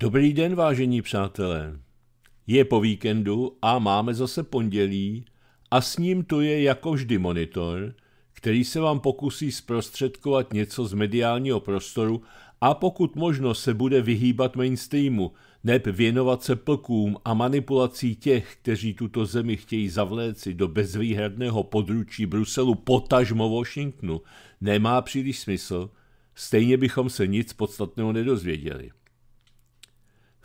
Dobrý den, vážení přátelé. Je po víkendu a máme zase pondělí a s ním tu je jako vždy monitor, který se vám pokusí zprostředkovat něco z mediálního prostoru a pokud možno se bude vyhýbat mainstreamu, neb věnovat se plkům a manipulací těch, kteří tuto zemi chtějí zavléci do bezvýhradného područí Bruselu potažmo Washingtonu, nemá příliš smysl, stejně bychom se nic podstatného nedozvěděli.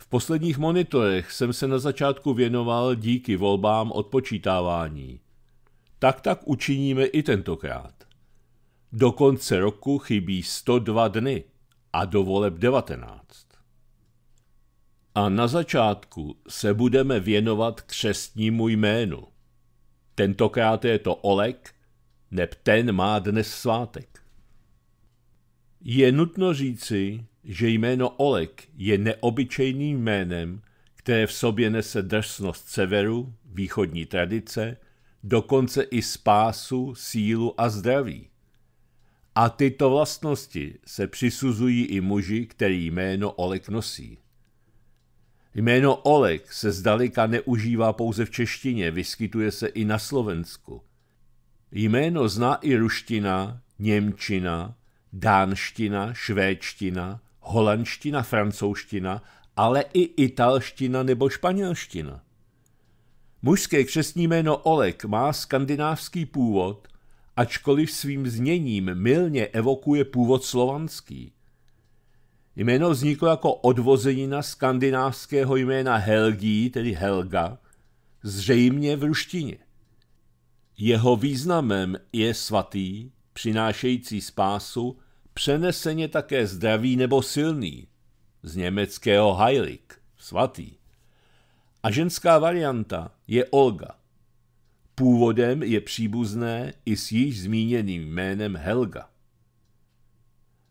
V posledních monitorech jsem se na začátku věnoval díky volbám odpočítávání. Tak tak učiníme i tentokrát. Do konce roku chybí 102 dny a do voleb 19. A na začátku se budeme věnovat křestnímu jménu. Tentokrát je to Olek, neb ten má dnes svátek. Je nutno říci, že jméno Oleg je neobyčejným jménem, které v sobě nese drsnost severu, východní tradice, dokonce i spásu, sílu a zdraví. A tyto vlastnosti se přisuzují i muži, který jméno Oleg nosí. Jméno Oleg se zdaleka neužívá pouze v češtině, vyskytuje se i na Slovensku. Jméno zná i ruština, němčina, dánština, švédština, holandština, francouzština, ale i italština nebo španělština. Mužské křesní jméno Olek má skandinávský původ, ačkoliv svým zněním milně evokuje původ slovanský. Jméno vzniklo jako odvozenina skandinávského jména Helgi, tedy Helga, zřejmě v ruštině. Jeho významem je svatý, přinášející spásu přeneseně také zdravý nebo silný, z německého Heilig, svatý. A ženská varianta je Olga. Původem je příbuzné i s již zmíněným jménem Helga.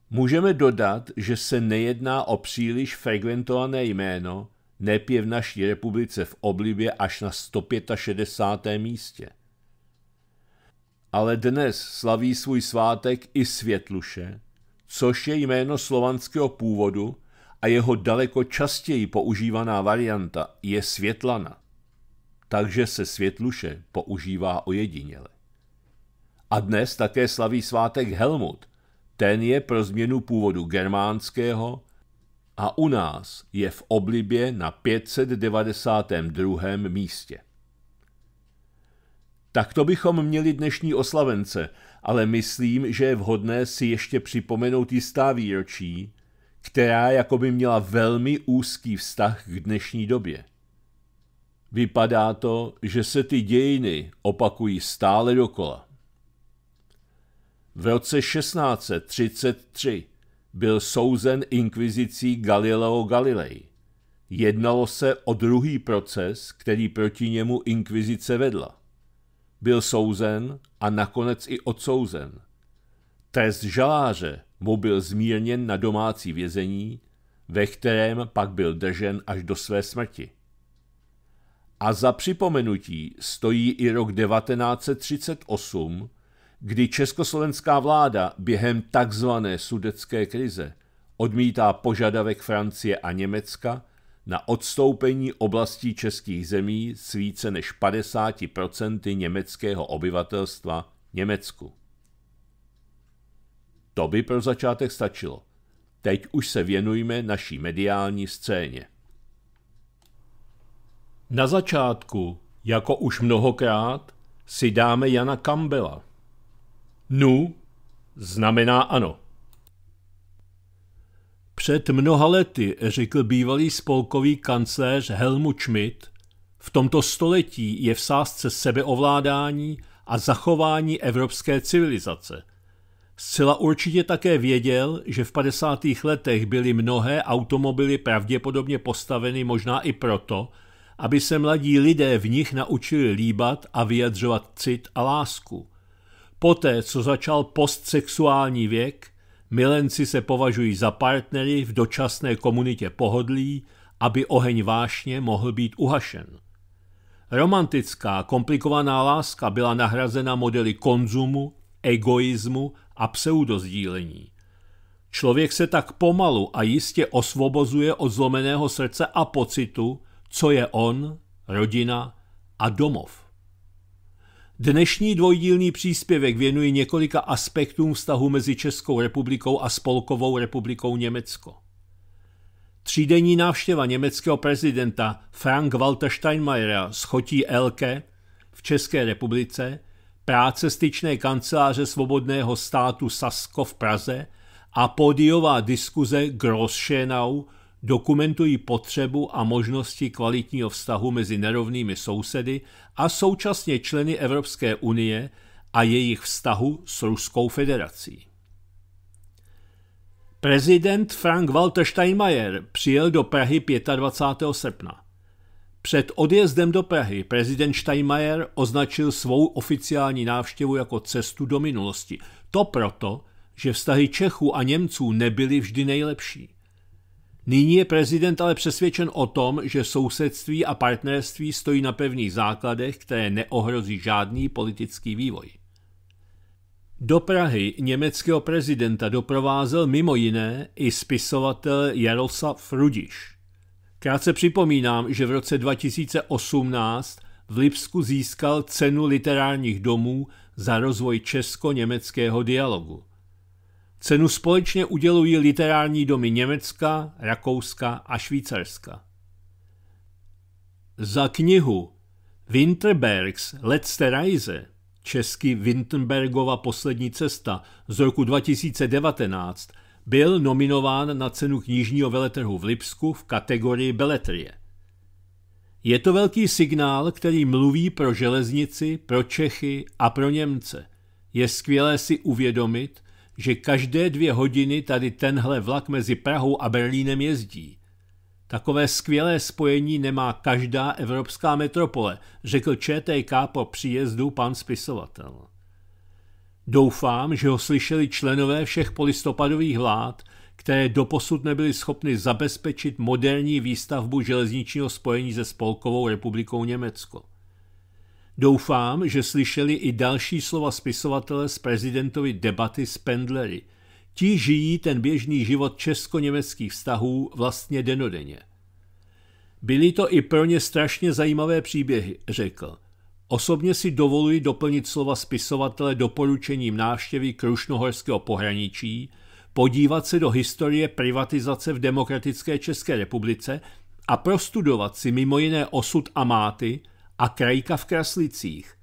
Můžeme dodat, že se nejedná o příliš frekventované jméno, nep je v naší republice v oblibě až na 165. místě. Ale dnes slaví svůj svátek i Světluše, což je jméno slovanského původu a jeho daleko častěji používaná varianta je Světlana. Takže se Světluše používá ojediněle. A dnes také slaví svátek Helmut. Ten je pro změnu původu germánského a u nás je v oblibě na 592. místě. Tak to bychom měli dnešní oslavence – ale myslím, že je vhodné si ještě připomenout jistá výročí, která jako by měla velmi úzký vztah k dnešní době. Vypadá to, že se ty dějiny opakují stále dokola. V roce 1633 byl souzen inkvizicí Galileo Galilei. Jednalo se o druhý proces, který proti němu inkvizice vedla byl souzen a nakonec i odsouzen. Trest žaláře mu byl zmírněn na domácí vězení, ve kterém pak byl držen až do své smrti. A za připomenutí stojí i rok 1938, kdy československá vláda během takzvané sudecké krize odmítá požadavek Francie a Německa na odstoupení oblastí českých zemí s více než 50% německého obyvatelstva Německu. To by pro začátek stačilo. Teď už se věnujme naší mediální scéně. Na začátku, jako už mnohokrát, si dáme Jana Kambela. Nu znamená ano. Před mnoha lety, řekl bývalý spolkový kancléř Helmut Schmidt, v tomto století je v sázce sebeovládání a zachování evropské civilizace. Zcela určitě také věděl, že v 50. letech byly mnohé automobily pravděpodobně postaveny možná i proto, aby se mladí lidé v nich naučili líbat a vyjadřovat cit a lásku. Poté, co začal postsexuální věk, Milenci se považují za partnery v dočasné komunitě pohodlí, aby oheň vášně mohl být uhašen. Romantická, komplikovaná láska byla nahrazena modely konzumu, egoismu a pseudozdílení. Člověk se tak pomalu a jistě osvobozuje od zlomeného srdce a pocitu, co je on, rodina a domov. Dnešní dvojdílný příspěvek věnuji několika aspektům vztahu mezi Českou republikou a Spolkovou republikou Německo. Třídenní návštěva německého prezidenta Frank-Walter Steinmeiera z Chotí Elke v České republice, práce styčné kanceláře Svobodného státu Sasko v Praze a podiová diskuze Grosschenau dokumentují potřebu a možnosti kvalitního vztahu mezi nerovnými sousedy a současně členy Evropské unie a jejich vztahu s Ruskou federací. Prezident Frank-Walter Steinmeier přijel do Prahy 25. srpna. Před odjezdem do Prahy prezident Steinmeier označil svou oficiální návštěvu jako cestu do minulosti. To proto, že vztahy Čechů a Němců nebyly vždy nejlepší. Nyní je prezident ale přesvědčen o tom, že sousedství a partnerství stojí na pevných základech, které neohrozí žádný politický vývoj. Do Prahy německého prezidenta doprovázel mimo jiné i spisovatel Jaroslav Frudiš. Krátce připomínám, že v roce 2018 v Lipsku získal cenu literárních domů za rozvoj česko-německého dialogu. Cenu společně udělují literární domy Německa, Rakouska a Švýcarska. Za knihu Winterbergs Letzte Reise, česky Winterbergova poslední cesta z roku 2019, byl nominován na cenu knižního veletrhu v Lipsku v kategorii Beletrie. Je to velký signál, který mluví pro železnici, pro Čechy a pro Němce. Je skvělé si uvědomit, že každé dvě hodiny tady tenhle vlak mezi Prahou a Berlínem jezdí. Takové skvělé spojení nemá každá evropská metropole, řekl ČTK po příjezdu pan spisovatel. Doufám, že ho slyšeli členové všech polistopadových vlád, které doposud nebyly schopny zabezpečit moderní výstavbu železničního spojení se Spolkovou republikou Německo. Doufám, že slyšeli i další slova spisovatele z prezidentovi debaty s pendlery. Ti žijí ten běžný život česko-německých vztahů vlastně denodenně. Byly to i pro ně strašně zajímavé příběhy, řekl. Osobně si dovoluji doplnit slova spisovatele doporučením návštěvy Krušnohorského pohraničí, podívat se do historie privatizace v demokratické České republice a prostudovat si mimo jiné osud Amáty – a krajka v Kraslicích.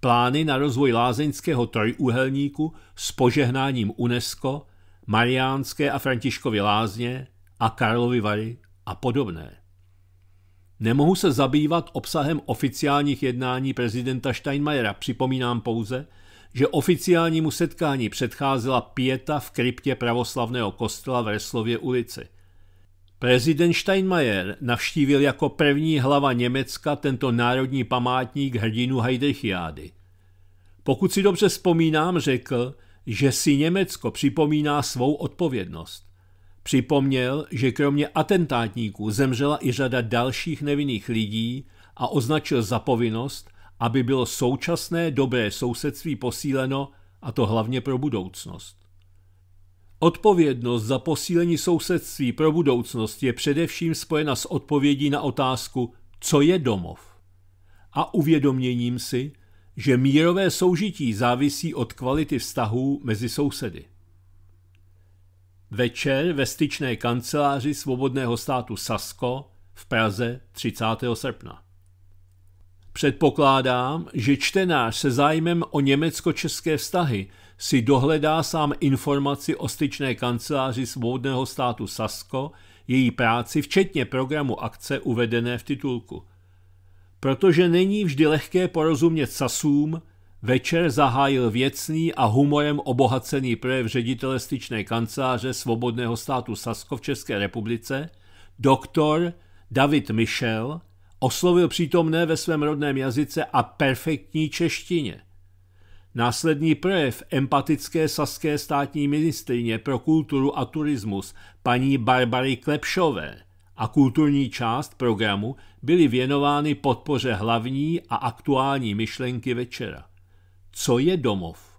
Plány na rozvoj lázeňského trojúhelníku s požehnáním UNESCO, Mariánské a Františkovy lázně a Karlovy Vary a podobné. Nemohu se zabývat obsahem oficiálních jednání prezidenta Steinmeiera, připomínám pouze, že oficiálnímu setkání předcházela pěta v kryptě pravoslavného kostela v Reslově ulici. Prezident Steinmeier navštívil jako první hlava Německa tento národní památník hrdinu Heidrichiády. Pokud si dobře vzpomínám, řekl, že si Německo připomíná svou odpovědnost. Připomněl, že kromě atentátníků zemřela i řada dalších nevinných lidí a označil za povinnost, aby bylo současné dobré sousedství posíleno, a to hlavně pro budoucnost. Odpovědnost za posílení sousedství pro budoucnost je především spojena s odpovědí na otázku, co je domov, a uvědoměním si, že mírové soužití závisí od kvality vztahů mezi sousedy. Večer ve styčné kanceláři Svobodného státu Sasko v Praze 30. srpna. Předpokládám, že čtenář se zájmem o německo-české vztahy si dohledá sám informaci o styčné kanceláři svobodného státu Sasko, její práci, včetně programu akce uvedené v titulku. Protože není vždy lehké porozumět Sasům, večer zahájil věcný a humorem obohacený projev ředitele styčné kanceláře svobodného státu Sasko v České republice, doktor David Michel, oslovil přítomné ve svém rodném jazyce a perfektní češtině – Následný projev empatické saské státní ministrině pro kulturu a turismus paní Barbary Klepšové a kulturní část programu byly věnovány podpoře hlavní a aktuální myšlenky večera. Co je domov?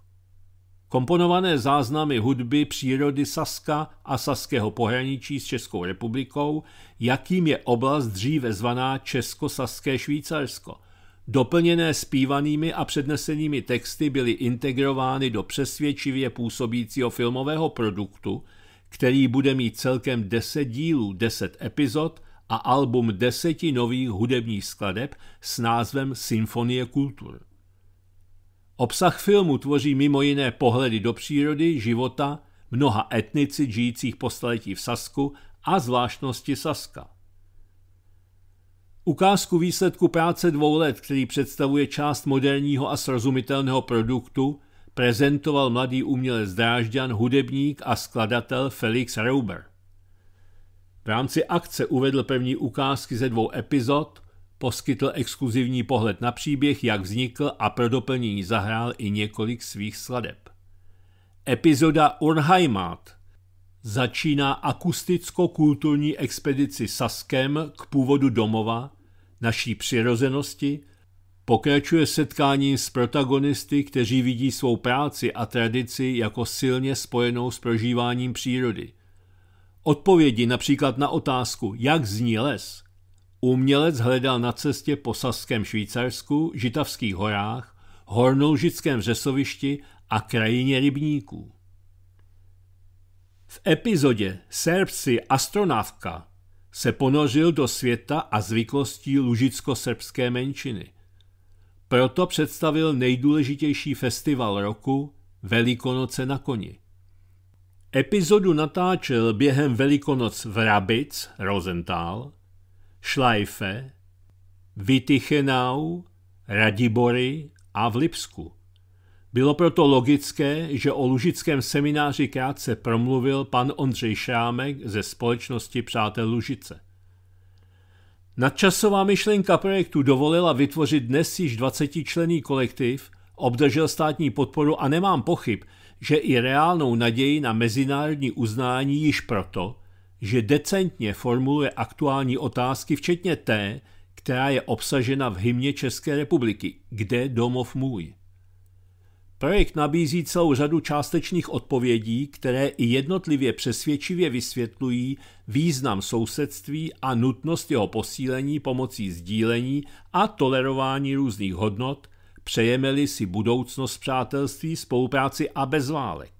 Komponované záznamy hudby přírody Saska a saského pohraničí s Českou republikou, jakým je oblast dříve zvaná Česko-Saské Švýcarsko – doplněné zpívanými a přednesenými texty byly integrovány do přesvědčivě působícího filmového produktu, který bude mít celkem 10 dílů, 10 epizod a album deseti nových hudebních skladeb s názvem Symfonie kultur. Obsah filmu tvoří mimo jiné pohledy do přírody, života, mnoha etnici žijících po staletí v Sasku a zvláštnosti Saska. Ukázku výsledku práce dvou let, který představuje část moderního a srozumitelného produktu, prezentoval mladý umělec Drážďan, hudebník a skladatel Felix Rauber. V rámci akce uvedl první ukázky ze dvou epizod, poskytl exkluzivní pohled na příběh, jak vznikl a pro doplnění zahrál i několik svých sladeb. Epizoda Urheimat začíná akusticko-kulturní expedici Saskem k původu domova, naší přirozenosti, pokračuje setkáním s protagonisty, kteří vidí svou práci a tradici jako silně spojenou s prožíváním přírody. Odpovědi například na otázku, jak zní les, umělec hledal na cestě po Saském Švýcarsku, Žitavských horách, Hornoužickém vřesovišti a krajině rybníků. V epizodě Serbci astronávka se ponořil do světa a zvyklostí lužicko-srbské menšiny. Proto představil nejdůležitější festival roku Velikonoce na koni. Epizodu natáčel během Velikonoc v Rabic, Rosenthal, Schleife, Vitychenau, Radibory a v Lipsku. Bylo proto logické, že o lužickém semináři krátce promluvil pan Ondřej Šrámek ze společnosti Přátel Lužice. Nadčasová myšlenka projektu dovolila vytvořit dnes již 20-člený kolektiv, obdržel státní podporu a nemám pochyb, že i reálnou naději na mezinárodní uznání již proto, že decentně formuluje aktuální otázky, včetně té, která je obsažena v hymně České republiky, kde domov můj. Projekt nabízí celou řadu částečných odpovědí, které i jednotlivě přesvědčivě vysvětlují význam sousedství a nutnost jeho posílení pomocí sdílení a tolerování různých hodnot, přejeme-li si budoucnost přátelství, spolupráci a bez válek.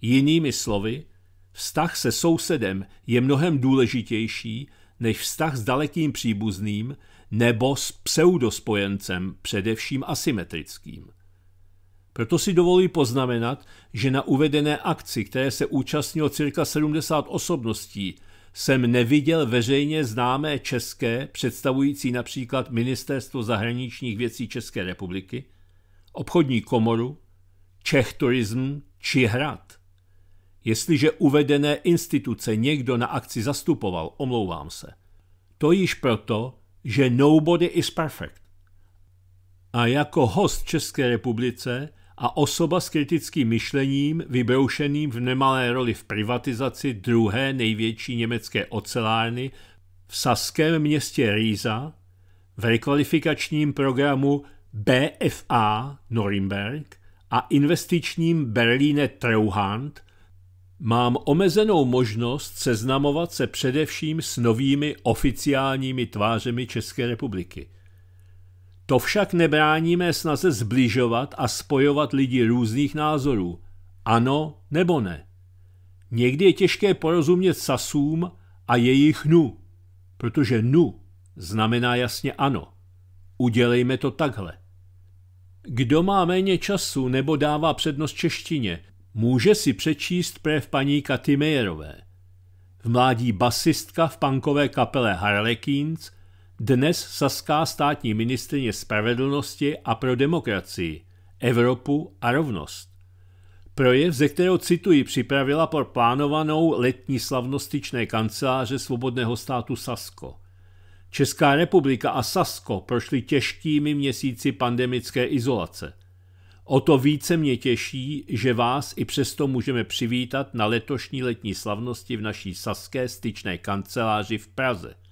Jinými slovy, vztah se sousedem je mnohem důležitější než vztah s dalekým příbuzným nebo s pseudospojencem, především asymetrickým – proto si dovoluji poznamenat, že na uvedené akci, které se účastnilo cirka 70 osobností, jsem neviděl veřejně známé české, představující například Ministerstvo zahraničních věcí České republiky, obchodní komoru, Čech Turism či Hrad. Jestliže uvedené instituce někdo na akci zastupoval, omlouvám se. To již proto, že nobody is perfect. A jako host České republice a osoba s kritickým myšlením, vybroušeným v nemalé roli v privatizaci druhé největší německé ocelárny v saském městě Rýza v rekvalifikačním programu BFA Norimberg a investičním Berlíne Treuhand mám omezenou možnost seznamovat se především s novými oficiálními tvářemi České republiky – to však nebráníme snaze zbližovat a spojovat lidi různých názorů. Ano nebo ne. Někdy je těžké porozumět sasům a jejich nu, protože nu znamená jasně ano. Udělejme to takhle. Kdo má méně času nebo dává přednost češtině, může si přečíst prév paní Katy Majerové. V mládí basistka v punkové kapele Harlequins – dnes saská státní ministrině spravedlnosti a pro demokracii, Evropu a rovnost. Projev, ze kterého cituji, připravila pro plánovanou letní slavnostičné kanceláře Svobodného státu Sasko. Česká republika a Sasko prošly těžkými měsíci pandemické izolace. O to více mě těší, že vás i přesto můžeme přivítat na letošní letní slavnosti v naší saské styčné kanceláři v Praze –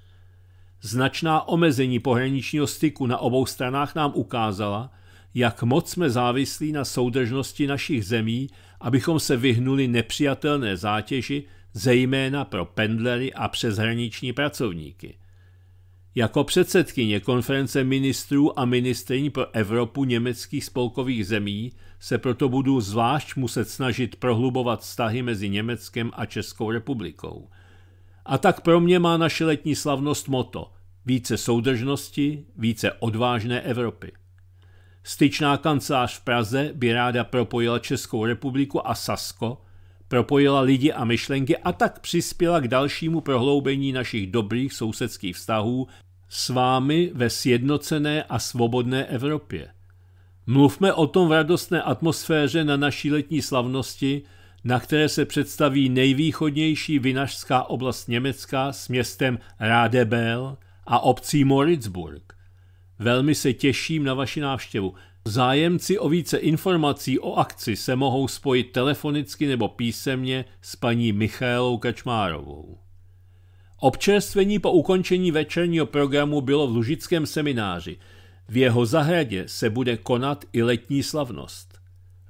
Značná omezení pohraničního styku na obou stranách nám ukázala, jak moc jsme závislí na soudržnosti našich zemí, abychom se vyhnuli nepřijatelné zátěži, zejména pro pendlery a přeshraniční pracovníky. Jako předsedkyně konference ministrů a ministriň pro Evropu německých spolkových zemí se proto budu zvlášť muset snažit prohlubovat vztahy mezi Německem a Českou republikou. A tak pro mě má naše letní slavnost moto více soudržnosti, více odvážné Evropy. Styčná kancelář v Praze by ráda propojila Českou republiku a Sasko, propojila lidi a myšlenky a tak přispěla k dalšímu prohloubení našich dobrých sousedských vztahů s vámi ve sjednocené a svobodné Evropě. Mluvme o tom v radostné atmosféře na naší letní slavnosti, na které se představí nejvýchodnější vinařská oblast Německa s městem Rádebel a obcí Moritzburg. Velmi se těším na vaši návštěvu. Zájemci o více informací o akci se mohou spojit telefonicky nebo písemně s paní Michailou Kačmárovou. Občerstvení po ukončení večerního programu bylo v Lužickém semináři. V jeho zahradě se bude konat i letní slavnost.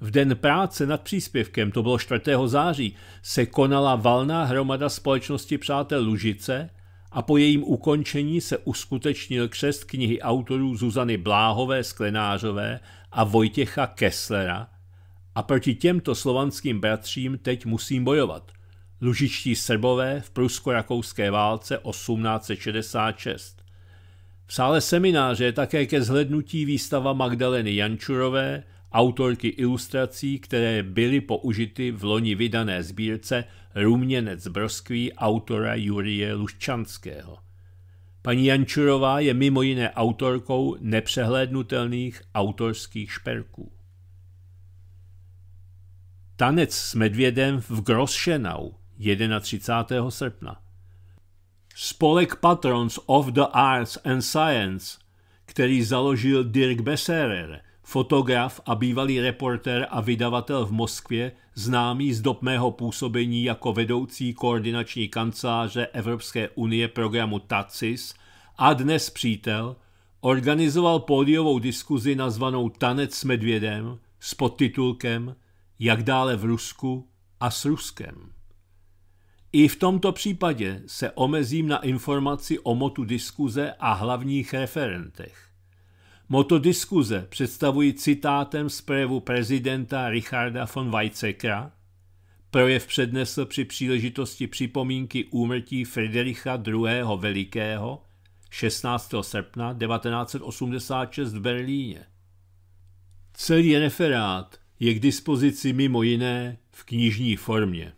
V den práce nad příspěvkem, to bylo 4. září, se konala valná hromada společnosti přátel Lužice a po jejím ukončení se uskutečnil křest knihy autorů Zuzany Bláhové Sklenářové a Vojtěcha Kesslera a proti těmto slovanským bratřím teď musím bojovat. Lužičtí Srbové v prusko-rakouské válce 1866. V sále semináře je také ke zhlednutí výstava Magdaleny Jančurové – autorky ilustrací, které byly použity v loni vydané sbírce Ruměnec broskví autora Jurie Luščanského. Paní Jančurová je mimo jiné autorkou nepřehlédnutelných autorských šperků. Tanec s medvědem v Grosschenau 31. srpna. Spolek Patrons of the Arts and Science, který založil Dirk Besserer – fotograf a bývalý reporter a vydavatel v Moskvě, známý z dob mého působení jako vedoucí koordinační kanceláře Evropské unie programu TACIS a dnes přítel, organizoval pódiovou diskuzi nazvanou Tanec s medvědem s podtitulkem Jak dále v Rusku a s Ruskem. I v tomto případě se omezím na informaci o motu diskuze a hlavních referentech. Moto diskuze představuji citátem z projevu prezidenta Richarda von Weizsäckera. Projev přednesl při příležitosti připomínky úmrtí Friedricha II. Velikého 16. srpna 1986 v Berlíně. Celý referát je k dispozici mimo jiné v knižní formě.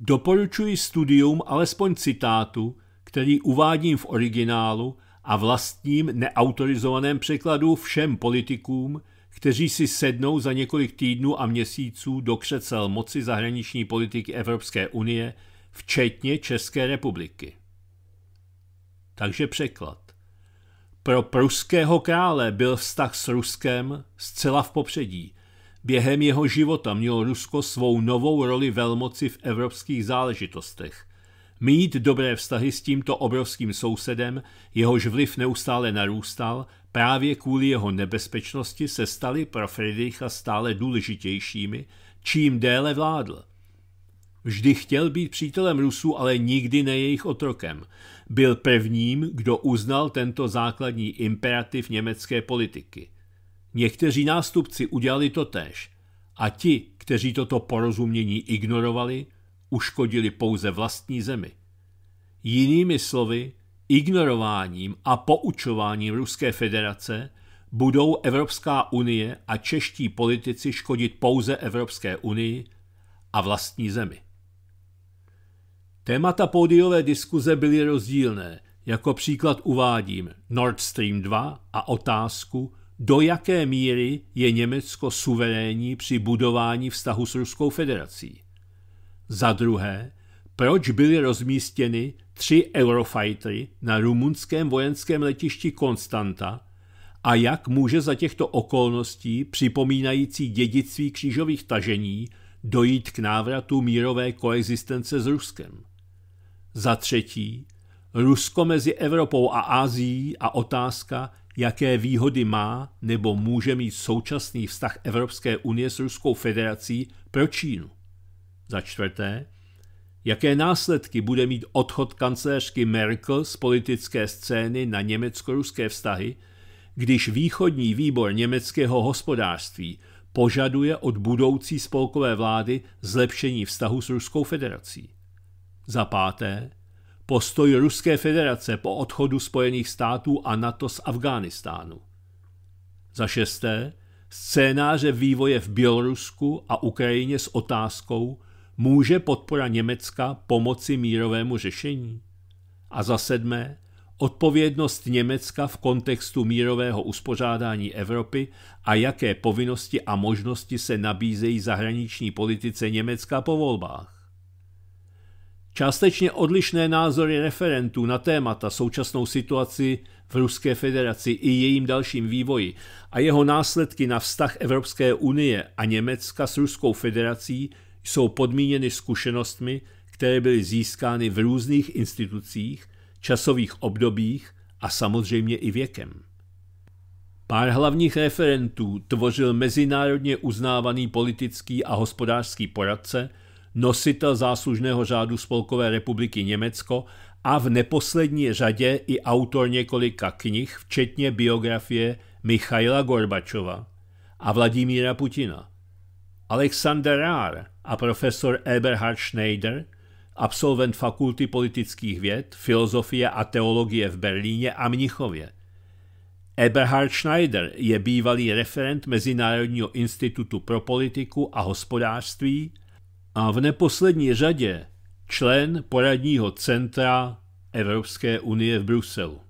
Doporučuji studium alespoň citátu, který uvádím v originálu a vlastním neautorizovaném překladu všem politikům, kteří si sednou za několik týdnů a měsíců do křecel moci zahraniční politiky Evropské unie, včetně České republiky. Takže překlad. Pro pruského krále byl vztah s Ruskem zcela v popředí. Během jeho života mělo Rusko svou novou roli velmoci v evropských záležitostech. Mít dobré vztahy s tímto obrovským sousedem, jehož vliv neustále narůstal, právě kvůli jeho nebezpečnosti se staly pro Friedricha stále důležitějšími, čím déle vládl. Vždy chtěl být přítelem Rusů, ale nikdy ne jejich otrokem. Byl prvním, kdo uznal tento základní imperativ německé politiky. Někteří nástupci udělali to tež a ti, kteří toto porozumění ignorovali, uškodili pouze vlastní zemi. Jinými slovy, ignorováním a poučováním Ruské federace budou Evropská unie a čeští politici škodit pouze Evropské unii a vlastní zemi. Témata pódiové diskuze byly rozdílné. Jako příklad uvádím Nord Stream 2 a otázku, do jaké míry je Německo suverénní při budování vztahu s Ruskou federací. Za druhé, proč byly rozmístěny tři Eurofightery na rumunském vojenském letišti Konstanta a jak může za těchto okolností připomínající dědictví křížových tažení dojít k návratu mírové koexistence s Ruskem. Za třetí, Rusko mezi Evropou a Ázií a otázka, jaké výhody má nebo může mít současný vztah Evropské unie s Ruskou federací pro Čínu. Za čtvrté, jaké následky bude mít odchod kancelářky Merkel z politické scény na německo-ruské vztahy, když východní výbor německého hospodářství požaduje od budoucí spolkové vlády zlepšení vztahu s Ruskou federací. Za páté, postoj Ruské federace po odchodu Spojených států a NATO z Afghánistánu. Za šesté, scénáře vývoje v Bělorusku a Ukrajině s otázkou, Může podpora Německa pomoci mírovému řešení? A za sedmé, odpovědnost Německa v kontextu mírového uspořádání Evropy a jaké povinnosti a možnosti se nabízejí zahraniční politice Německa po volbách. Částečně odlišné názory referentů na témata současnou situaci v Ruské federaci i jejím dalším vývoji a jeho následky na vztah Evropské unie a Německa s Ruskou federací jsou podmíněny zkušenostmi, které byly získány v různých institucích, časových obdobích a samozřejmě i věkem. Pár hlavních referentů tvořil mezinárodně uznávaný politický a hospodářský poradce, nositel záslužného řádu Spolkové republiky Německo a v neposlední řadě i autor několika knih, včetně biografie Michaila Gorbačova a Vladimíra Putina – Alexander Rahr a profesor Eberhard Schneider, absolvent Fakulty politických věd, filozofie a teologie v Berlíně a Mnichově. Eberhard Schneider je bývalý referent Mezinárodního institutu pro politiku a hospodářství a v neposlední řadě člen poradního centra Evropské unie v Bruselu.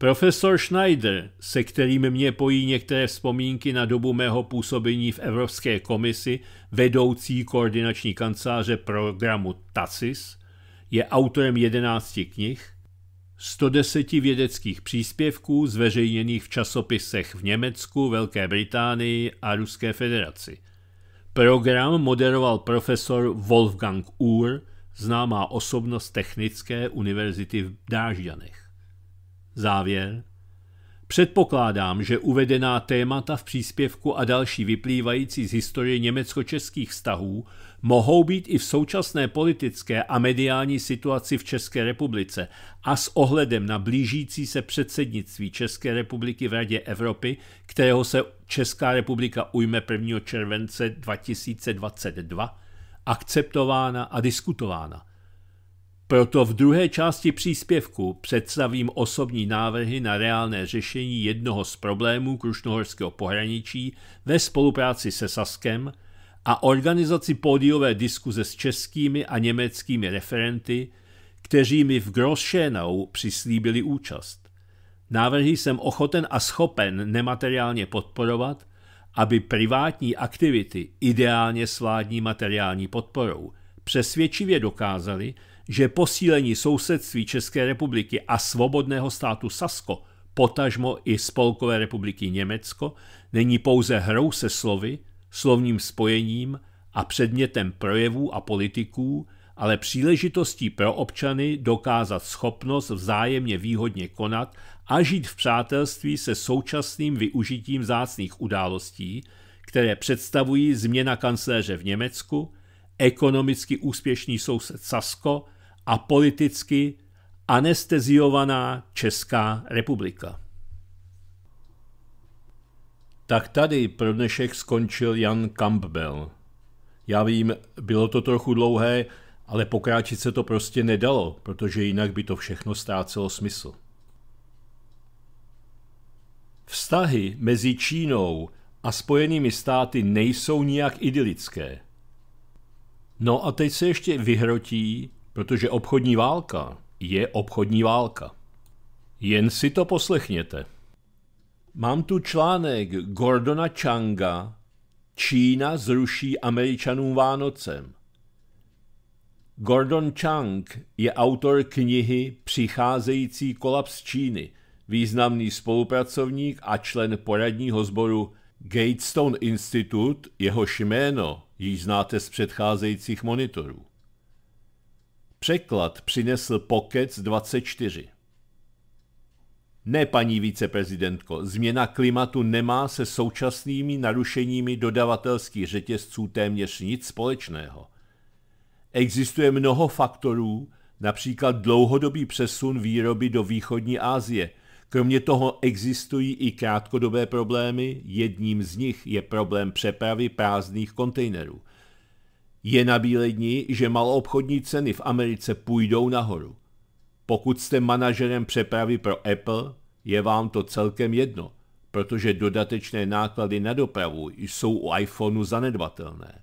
Profesor Schneider, se kterým mě pojí některé vzpomínky na dobu mého působení v Evropské komisi, vedoucí koordinační kanceláře programu TACIS, je autorem 11 knih, 110 vědeckých příspěvků zveřejněných v časopisech v Německu, Velké Británii a Ruské federaci. Program moderoval profesor Wolfgang Uhr, známá osobnost Technické univerzity v Drážďanech. Závěr. Předpokládám, že uvedená témata v příspěvku a další vyplývající z historie německo-českých vztahů mohou být i v současné politické a mediální situaci v České republice a s ohledem na blížící se předsednictví České republiky v Radě Evropy, kterého se Česká republika ujme 1. července 2022, akceptována a diskutována. Proto v druhé části příspěvku představím osobní návrhy na reálné řešení jednoho z problémů Krušnohorského pohraničí ve spolupráci se Saskem a organizaci pódiové diskuze s českými a německými referenty, kteří mi v Grosschenau přislíbili účast. Návrhy jsem ochoten a schopen nemateriálně podporovat, aby privátní aktivity ideálně s vládní materiální podporou přesvědčivě dokázaly že posílení sousedství České republiky a svobodného státu Sasko, potažmo i Spolkové republiky Německo, není pouze hrou se slovy, slovním spojením a předmětem projevů a politiků, ale příležitostí pro občany dokázat schopnost vzájemně výhodně konat a žít v přátelství se současným využitím zácných událostí, které představují změna kancléře v Německu, ekonomicky úspěšný soused Sasko, a politicky anesteziovaná Česká republika. Tak tady pro dnešek skončil Jan Campbell. Já vím, bylo to trochu dlouhé, ale pokráčit se to prostě nedalo, protože jinak by to všechno ztrácelo smysl. Vztahy mezi Čínou a Spojenými státy nejsou nijak idylické. No a teď se ještě vyhrotí, Protože obchodní válka je obchodní válka. Jen si to poslechněte. Mám tu článek Gordona Changa Čína zruší američanům Vánocem. Gordon Chang je autor knihy Přicházející kolaps Číny, významný spolupracovník a člen poradního sboru Gatestone Institute, jehož jméno již znáte z předcházejících monitorů. Překlad přinesl Pokec 24. Ne, paní viceprezidentko, změna klimatu nemá se současnými narušeními dodavatelských řetězců téměř nic společného. Existuje mnoho faktorů, například dlouhodobý přesun výroby do východní Asie. Kromě toho existují i krátkodobé problémy, jedním z nich je problém přepravy prázdných kontejnerů. Je na bílé dní, že maloobchodní ceny v Americe půjdou nahoru. Pokud jste manažerem přepravy pro Apple, je vám to celkem jedno, protože dodatečné náklady na dopravu jsou u iPhoneu zanedbatelné.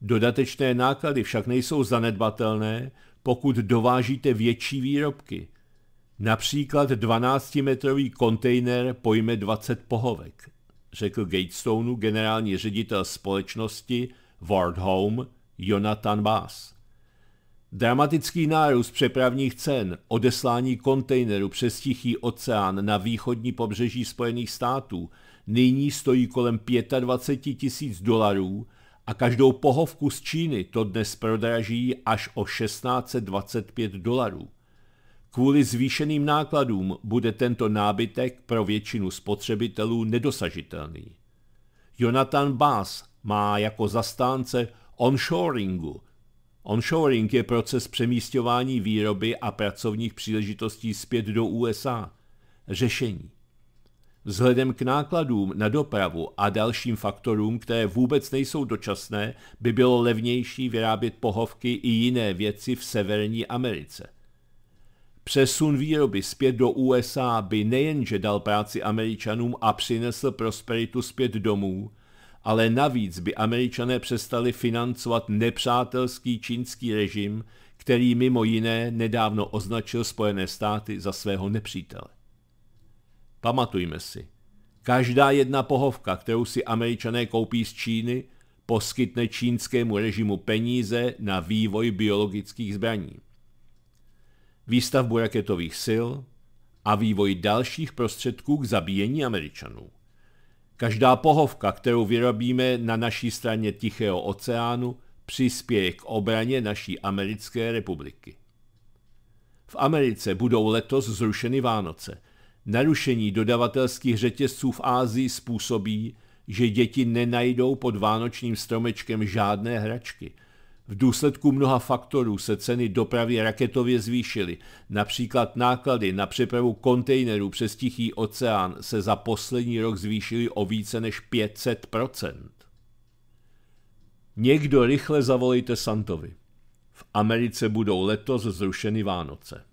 Dodatečné náklady však nejsou zanedbatelné, pokud dovážíte větší výrobky. Například 12-metrový kontejner pojme 20 pohovek, řekl Gatestoneu generální ředitel společnosti Wardholm, Jonathan Bass. Dramatický nárůst přepravních cen, odeslání kontejneru přes Tichý oceán na východní pobřeží Spojených států nyní stojí kolem 25 tisíc dolarů a každou pohovku z Číny to dnes prodraží až o 1625 dolarů. Kvůli zvýšeným nákladům bude tento nábytek pro většinu spotřebitelů nedosažitelný. Jonathan Bass má jako zastánce onshoringu. Onshoring je proces přemístování výroby a pracovních příležitostí zpět do USA. Řešení. Vzhledem k nákladům na dopravu a dalším faktorům, které vůbec nejsou dočasné, by bylo levnější vyrábět pohovky i jiné věci v Severní Americe. Přesun výroby zpět do USA by nejenže dal práci Američanům a přinesl prosperitu zpět domů, ale navíc by američané přestali financovat nepřátelský čínský režim, který mimo jiné nedávno označil Spojené státy za svého nepřítele. Pamatujme si, každá jedna pohovka, kterou si američané koupí z Číny, poskytne čínskému režimu peníze na vývoj biologických zbraní. Výstavbu raketových sil a vývoj dalších prostředků k zabíjení američanů. Každá pohovka, kterou vyrobíme na naší straně Tichého oceánu, přispěje k obraně naší americké republiky. V Americe budou letos zrušeny Vánoce. Narušení dodavatelských řetězců v Ázii způsobí, že děti nenajdou pod vánočním stromečkem žádné hračky – v důsledku mnoha faktorů se ceny dopravy raketově zvýšily. Například náklady na přepravu kontejnerů přes Tichý oceán se za poslední rok zvýšily o více než 500 Někdo rychle zavolejte Santovi. V Americe budou letos zrušeny Vánoce.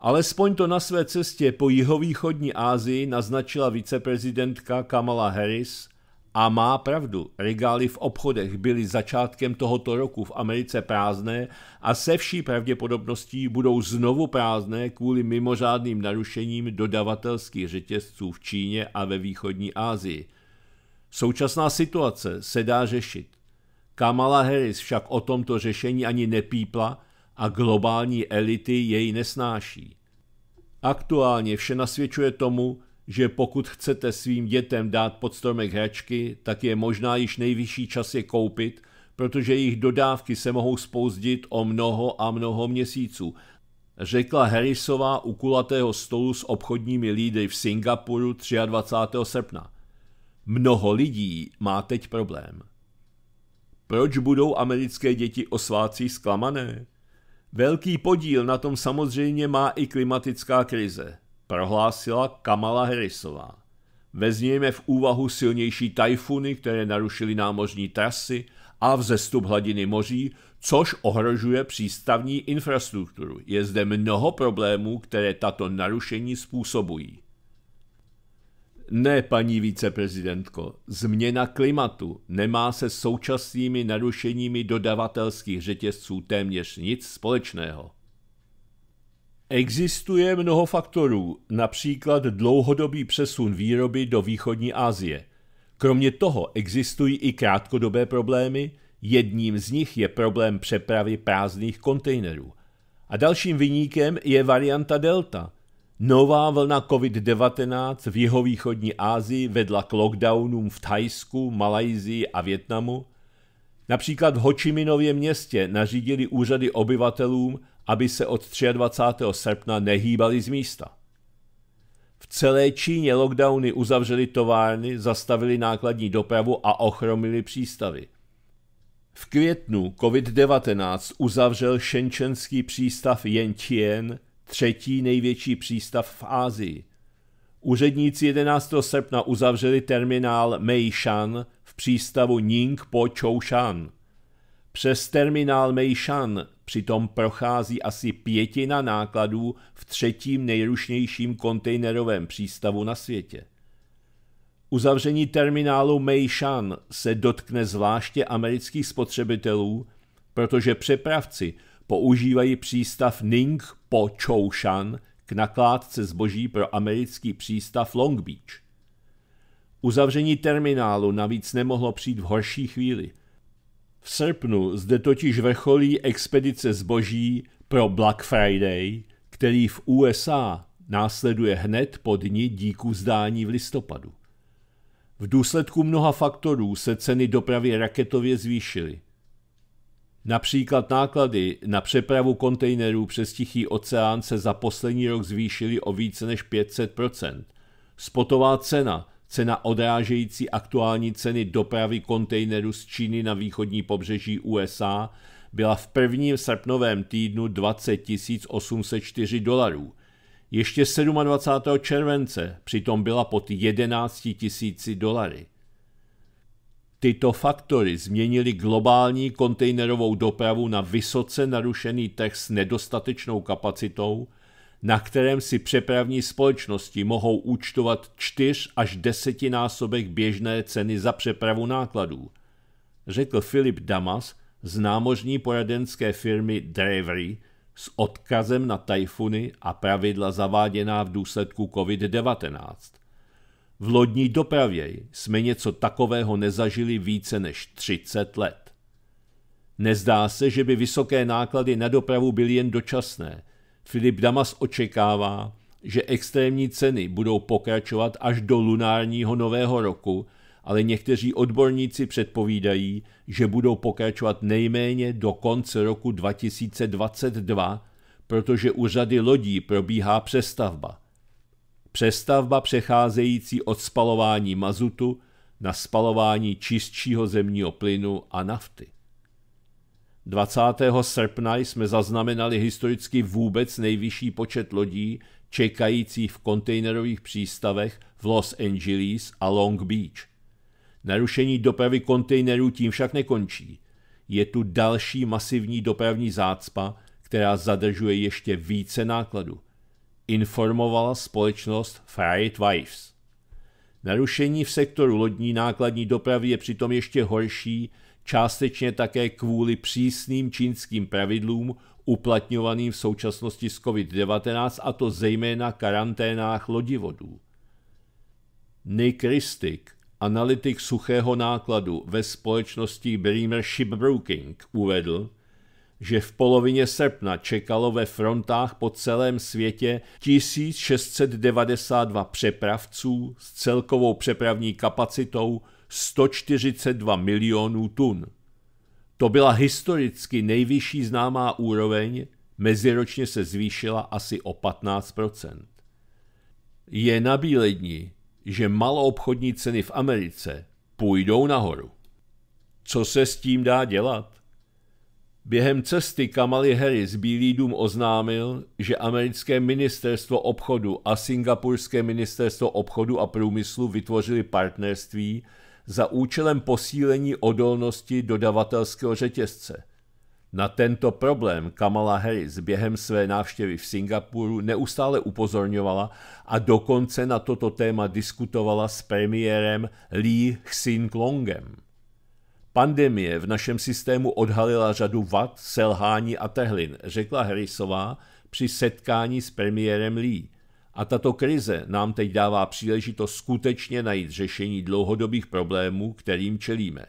Alespoň to na své cestě po jihovýchodní Ázii naznačila viceprezidentka Kamala Harris – a má pravdu, regály v obchodech byly začátkem tohoto roku v Americe prázdné a se vší pravděpodobností budou znovu prázdné kvůli mimořádným narušením dodavatelských řetězců v Číně a ve východní Asii. Současná situace se dá řešit. Kamala Harris však o tomto řešení ani nepípla a globální elity jej nesnáší. Aktuálně vše nasvědčuje tomu, že pokud chcete svým dětem dát pod stromek hračky, tak je možná již nejvyšší čas je koupit, protože jejich dodávky se mohou spouzdit o mnoho a mnoho měsíců, řekla Harrisová u kulatého stolu s obchodními lídry v Singapuru 23. srpna. Mnoho lidí má teď problém. Proč budou americké děti o svácích zklamané? Velký podíl na tom samozřejmě má i klimatická krize prohlásila Kamala Harrisová. Vezměme v úvahu silnější tajfuny, které narušily námořní trasy a vzestup hladiny moří, což ohrožuje přístavní infrastrukturu. Je zde mnoho problémů, které tato narušení způsobují. Ne, paní viceprezidentko, změna klimatu nemá se současnými narušeními dodavatelských řetězců téměř nic společného. Existuje mnoho faktorů, například dlouhodobý přesun výroby do východní Asie. Kromě toho existují i krátkodobé problémy, jedním z nich je problém přepravy prázdných kontejnerů. A dalším vyníkem je varianta Delta. Nová vlna COVID-19 v jihovýchodní Asii vedla k lockdownům v Thajsku, Malajzii a Větnamu. Například v Hočiminově městě nařídili úřady obyvatelům, aby se od 23. srpna nehýbali z místa. V celé Číně lockdowny uzavřely továrny, zastavili nákladní dopravu a ochromili přístavy. V květnu COVID-19 uzavřel šenčenský přístav Yentien, třetí největší přístav v Ázii. Úředníci 11. srpna uzavřeli terminál Meishan v přístavu Ningpo Chouchan. Přes terminál Meishan Přitom prochází asi pětina nákladů v třetím nejrušnějším kontejnerovém přístavu na světě. Uzavření terminálu Meishan se dotkne zvláště amerických spotřebitelů, protože přepravci používají přístav Ningpo Choushan k nakládce zboží pro americký přístav Long Beach. Uzavření terminálu navíc nemohlo přijít v horší chvíli, v srpnu zde totiž vrcholí expedice zboží pro Black Friday, který v USA následuje hned po dni díku zdání v listopadu. V důsledku mnoha faktorů se ceny dopravy raketově zvýšily. Například náklady na přepravu kontejnerů přes Tichý oceán se za poslední rok zvýšily o více než 500 Spotová cena cena odrážející aktuální ceny dopravy kontejnerů z Číny na východní pobřeží USA, byla v prvním srpnovém týdnu 20 804 dolarů. Ještě 27. července přitom byla pod 11 000 dolary. Tyto faktory změnily globální kontejnerovou dopravu na vysoce narušený trh s nedostatečnou kapacitou – na kterém si přepravní společnosti mohou účtovat čtyř až desetinásobek běžné ceny za přepravu nákladů, řekl Filip Damas z námořní poradenské firmy Dravery s odkazem na tajfuny a pravidla zaváděná v důsledku COVID-19. V lodní dopravě jsme něco takového nezažili více než 30 let. Nezdá se, že by vysoké náklady na dopravu byly jen dočasné – Filip Damas očekává, že extrémní ceny budou pokračovat až do lunárního nového roku, ale někteří odborníci předpovídají, že budou pokračovat nejméně do konce roku 2022, protože u řady lodí probíhá přestavba. Přestavba přecházející od spalování mazutu na spalování čistšího zemního plynu a nafty. 20. srpna jsme zaznamenali historicky vůbec nejvyšší počet lodí čekajících v kontejnerových přístavech v Los Angeles a Long Beach. Narušení dopravy kontejnerů tím však nekončí. Je tu další masivní dopravní zácpa, která zadržuje ještě více nákladu. Informovala společnost Freight Wives. Narušení v sektoru lodní nákladní dopravy je přitom ještě horší částečně také kvůli přísným čínským pravidlům uplatňovaným v současnosti s COVID-19 a to zejména karanténách lodivodů. Nick Ristik, analytik suchého nákladu ve společnosti Bremer Shipbroking, uvedl, že v polovině srpna čekalo ve frontách po celém světě 1692 přepravců s celkovou přepravní kapacitou 142 milionů tun. To byla historicky nejvyšší známá úroveň, meziročně se zvýšila asi o 15 Je nabílední, že maloobchodní ceny v Americe půjdou nahoru. Co se s tím dá dělat? Během cesty Kamali Harris Bílý dům oznámil, že americké ministerstvo obchodu a singapurské ministerstvo obchodu a průmyslu vytvořili partnerství, za účelem posílení odolnosti dodavatelského řetězce. Na tento problém Kamala Harris během své návštěvy v Singapuru neustále upozorňovala a dokonce na toto téma diskutovala s premiérem Lee Hsien-Loongem. Pandemie v našem systému odhalila řadu vad, selhání a tehlin, řekla Harrisová při setkání s premiérem Lee – a tato krize nám teď dává příležitost skutečně najít řešení dlouhodobých problémů, kterým čelíme.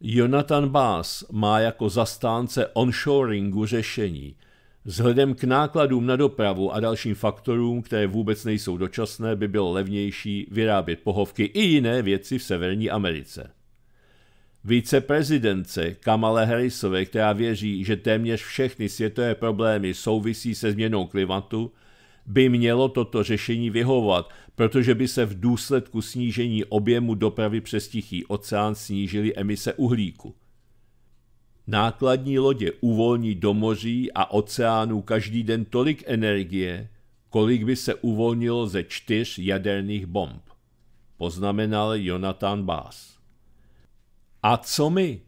Jonathan Bass má jako zastánce onshoringu řešení. Vzhledem k nákladům na dopravu a dalším faktorům, které vůbec nejsou dočasné, by bylo levnější vyrábět pohovky i jiné věci v Severní Americe. Viceprezidence Kamale Harrisové, která věří, že téměř všechny světové problémy souvisí se změnou klimatu, by mělo toto řešení vyhovovat, protože by se v důsledku snížení objemu dopravy přes Tichý oceán snížily emise uhlíku. Nákladní lodě uvolní do moří a oceánů každý den tolik energie, kolik by se uvolnilo ze čtyř jaderných bomb, poznamenal Jonathan Bass. A co my?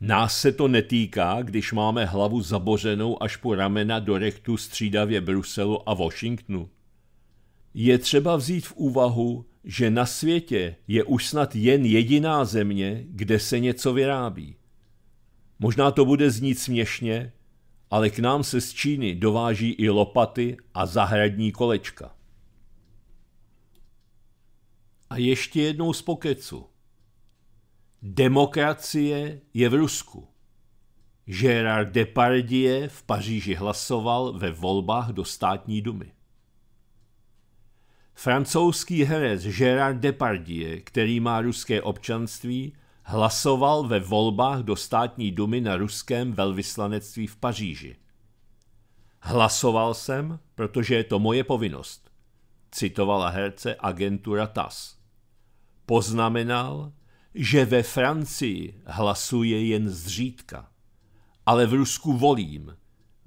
Nás se to netýká, když máme hlavu zabořenou až po ramena do rechtu střídavě Bruselu a Washingtonu. Je třeba vzít v úvahu, že na světě je už snad jen jediná země, kde se něco vyrábí. Možná to bude znít směšně, ale k nám se z Číny dováží i lopaty a zahradní kolečka. A ještě jednou z pokecu. Demokracie je v Rusku. Gérard Depardieu v Paříži hlasoval ve volbách do státní dumy. Francouzský herec Gérard Depardieu, který má ruské občanství, hlasoval ve volbách do státní dumy na ruském velvyslanectví v Paříži. Hlasoval jsem, protože je to moje povinnost, citovala herce agentura TAS. Poznamenal, že ve Francii hlasuje jen zřídka, ale v Rusku volím.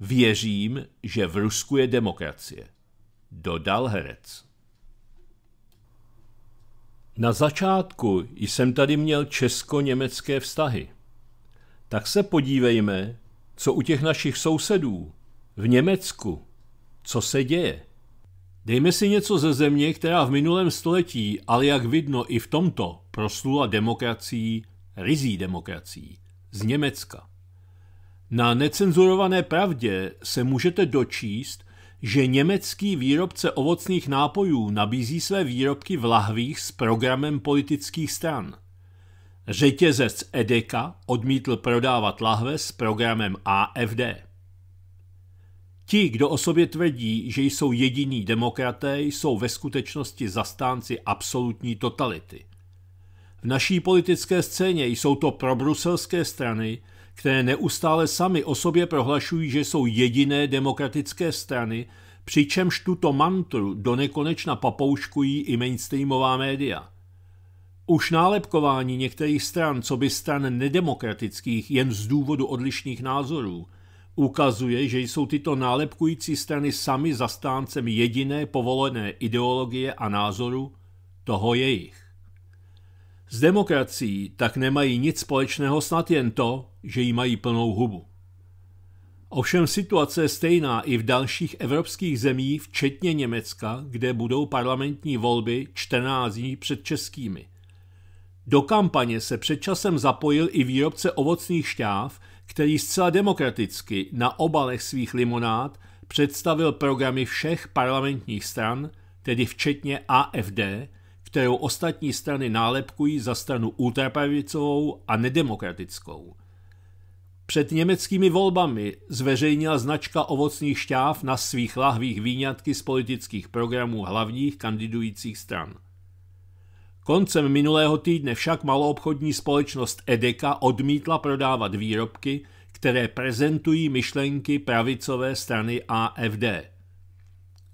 Věřím, že v Rusku je demokracie. Dodal herec. Na začátku jsem tady měl česko-německé vztahy. Tak se podívejme, co u těch našich sousedů v Německu, co se děje. Dejme si něco ze země, která v minulém století, ale jak vidno i v tomto, proslula demokracií, rizí demokracií, z Německa. Na necenzurované pravdě se můžete dočíst, že německý výrobce ovocných nápojů nabízí své výrobky v lahvích s programem politických stran. Řetězec Edeka odmítl prodávat lahve s programem AFD. Ti, kdo o sobě tvrdí, že jsou jediní demokraté, jsou ve skutečnosti zastánci absolutní totality. V naší politické scéně jsou to probruselské strany, které neustále sami o sobě prohlašují, že jsou jediné demokratické strany, přičemž tuto mantru do nekonečna papouškují i mainstreamová média. Už nálepkování některých stran, co by stran nedemokratických jen z důvodu odlišných názorů – ukazuje, že jsou tyto nálepkující strany sami zastáncem jediné povolené ideologie a názoru, toho jejich. S demokracií tak nemají nic společného snad jen to, že jí mají plnou hubu. Ovšem situace je stejná i v dalších evropských zemích, včetně Německa, kde budou parlamentní volby 14 dní před českými. Do kampaně se před časem zapojil i výrobce ovocných šťáv, který zcela demokraticky na obalech svých limonád představil programy všech parlamentních stran, tedy včetně AFD, kterou ostatní strany nálepkují za stranu ultrapravicovou a nedemokratickou. Před německými volbami zveřejnila značka ovocných šťáv na svých lahvích výňatky z politických programů hlavních kandidujících stran – Koncem minulého týdne však maloobchodní společnost Edeka odmítla prodávat výrobky, které prezentují myšlenky pravicové strany AFD.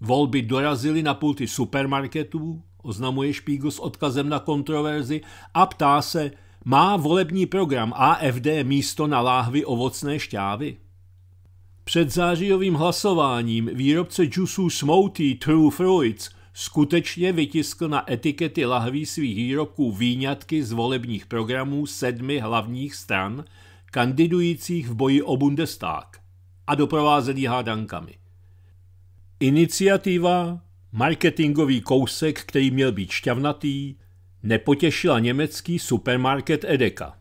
Volby dorazily na pulty supermarketů, oznamuje Špígl s odkazem na kontroverzi a ptá se, má volební program AFD místo na láhvi ovocné šťávy? Před zářijovým hlasováním výrobce džusů Smoothie True Fruits skutečně vytiskl na etikety lahví svých výrobků výňatky z volebních programů sedmi hlavních stran, kandidujících v boji o Bundestag a doprovázený hádankami. Iniciativa, marketingový kousek, který měl být šťavnatý, nepotěšila německý supermarket Edeka.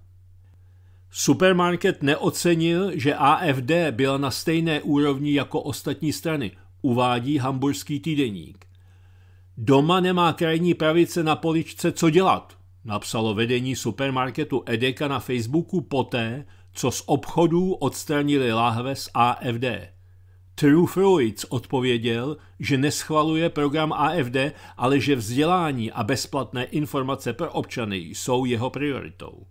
Supermarket neocenil, že AFD byla na stejné úrovni jako ostatní strany, uvádí hamburský týdeník. Doma nemá krajní pravice na poličce co dělat, napsalo vedení supermarketu Edeka na Facebooku poté, co z obchodů odstranili láhve z AFD. True Fruits odpověděl, že neschvaluje program AFD, ale že vzdělání a bezplatné informace pro občany jsou jeho prioritou.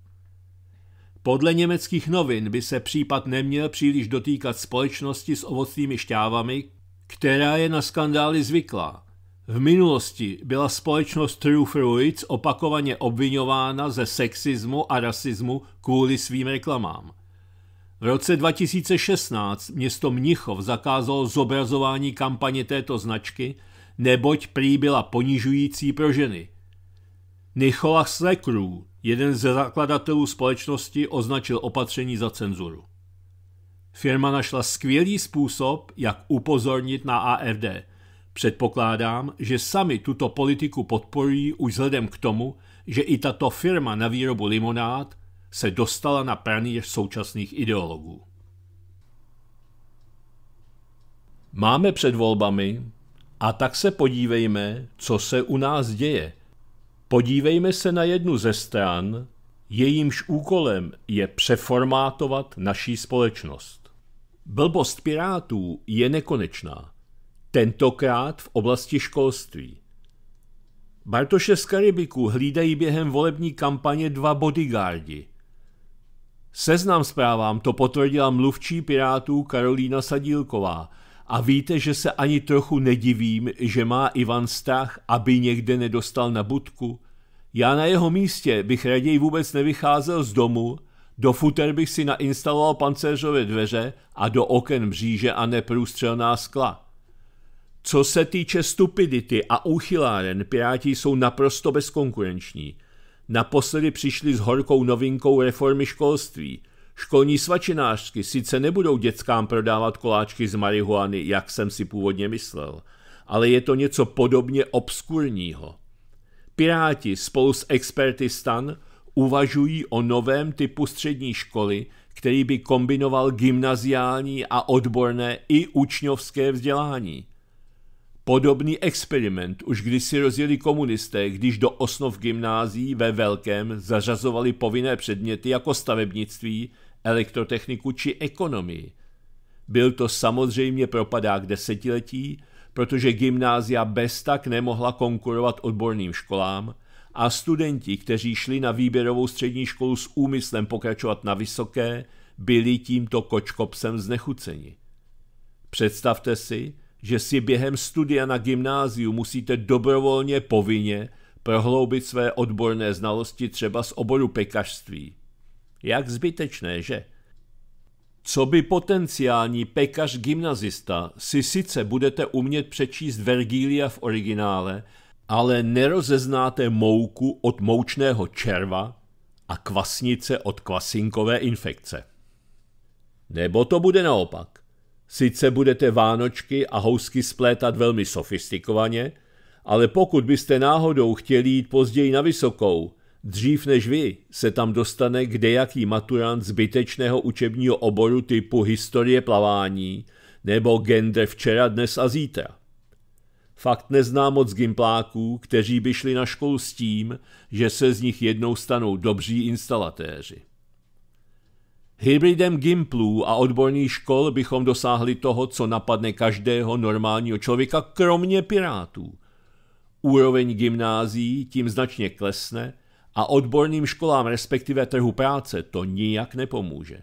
Podle německých novin by se případ neměl příliš dotýkat společnosti s ovocnými šťávami, která je na skandály zvyklá. V minulosti byla společnost True Fruits opakovaně obvinována ze sexismu a rasismu kvůli svým reklamám. V roce 2016 město Mnichov zakázalo zobrazování kampaně této značky, neboť prý byla ponižující pro ženy. Nichola Lekrů, jeden ze zakladatelů společnosti, označil opatření za cenzuru. Firma našla skvělý způsob, jak upozornit na AFD – Předpokládám, že sami tuto politiku podporují už vzhledem k tomu, že i tato firma na výrobu limonád se dostala na pranýř současných ideologů. Máme před volbami a tak se podívejme, co se u nás děje. Podívejme se na jednu ze stran, jejímž úkolem je přeformátovat naší společnost. Blbost pirátů je nekonečná tentokrát v oblasti školství. Bartoše z Karibiku hlídají během volební kampaně dva bodyguardi. Seznam zprávám to potvrdila mluvčí Pirátů Karolína Sadílková a víte, že se ani trochu nedivím, že má Ivan strach, aby někde nedostal na budku. Já na jeho místě bych raději vůbec nevycházel z domu, do futer bych si nainstaloval pancéřové dveře a do oken bříže a neprůstřelná skla. Co se týče stupidity a úchyláren, Piráti jsou naprosto bezkonkurenční. Naposledy přišli s horkou novinkou reformy školství. Školní svačinářky sice nebudou dětskám prodávat koláčky z marihuany, jak jsem si původně myslel, ale je to něco podobně obskurního. Piráti spolu s experty stan uvažují o novém typu střední školy, který by kombinoval gymnaziální a odborné i učňovské vzdělání. Podobný experiment už kdysi rozjeli komunisté, když do osnov gymnázií ve Velkém zařazovali povinné předměty jako stavebnictví, elektrotechniku či ekonomii. Byl to samozřejmě propadák desetiletí, protože gymnázia bez tak nemohla konkurovat odborným školám a studenti, kteří šli na výběrovou střední školu s úmyslem pokračovat na vysoké, byli tímto kočkopsem znechuceni. Představte si, že si během studia na gymnáziu musíte dobrovolně povinně prohloubit své odborné znalosti třeba z oboru pekařství. Jak zbytečné, že? Co by potenciální pekař gymnazista si sice budete umět přečíst Vergília v originále, ale nerozeznáte mouku od moučného červa a kvasnice od kvasinkové infekce. Nebo to bude naopak. Sice budete vánočky a housky splétat velmi sofistikovaně, ale pokud byste náhodou chtěli jít později na vysokou, dřív než vy se tam dostane kdejaký maturant zbytečného učebního oboru typu historie plavání nebo gender včera, dnes a zítra. Fakt neznám moc gimpláků, kteří by šli na školu s tím, že se z nich jednou stanou dobří instalatéři. Hybridem gimplů a odborných škol bychom dosáhli toho, co napadne každého normálního člověka, kromě pirátů. Úroveň gymnázií tím značně klesne a odborným školám, respektive trhu práce, to nijak nepomůže.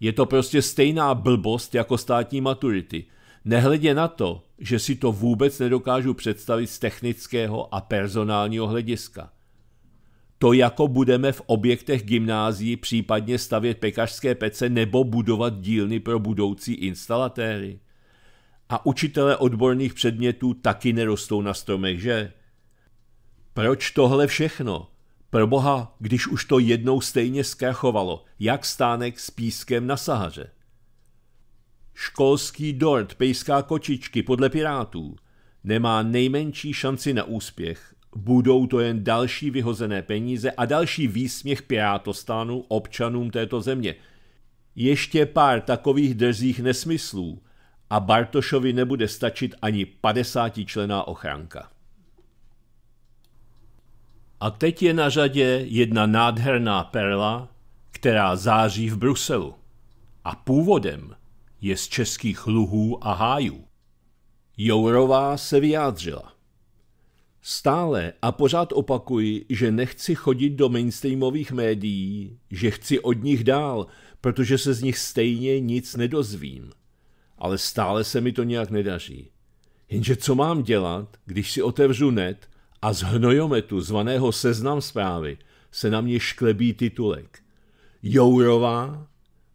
Je to prostě stejná blbost jako státní maturity, nehledě na to, že si to vůbec nedokážu představit z technického a personálního hlediska – to, jako budeme v objektech gymnázií případně stavět pekařské pece nebo budovat dílny pro budoucí instalatéry. A učitele odborných předmětů taky nerostou na stromech, že? Proč tohle všechno? Proboha, když už to jednou stejně zkrachovalo, jak stánek s pískem na Sahaře. Školský dort pejská kočičky podle pirátů nemá nejmenší šanci na úspěch budou to jen další vyhozené peníze a další výsměch Pirátostánu občanům této země. Ještě pár takových drzých nesmyslů a Bartošovi nebude stačit ani 50 člená ochranka. A teď je na řadě jedna nádherná perla, která září v Bruselu. A původem je z českých luhů a hájů. Jourová se vyjádřila. Stále a pořád opakuji, že nechci chodit do mainstreamových médií, že chci od nich dál, protože se z nich stejně nic nedozvím. Ale stále se mi to nějak nedaří. Jenže co mám dělat, když si otevřu net a z hnojometu zvaného Seznam zprávy se na mě šklebí titulek. Jourová,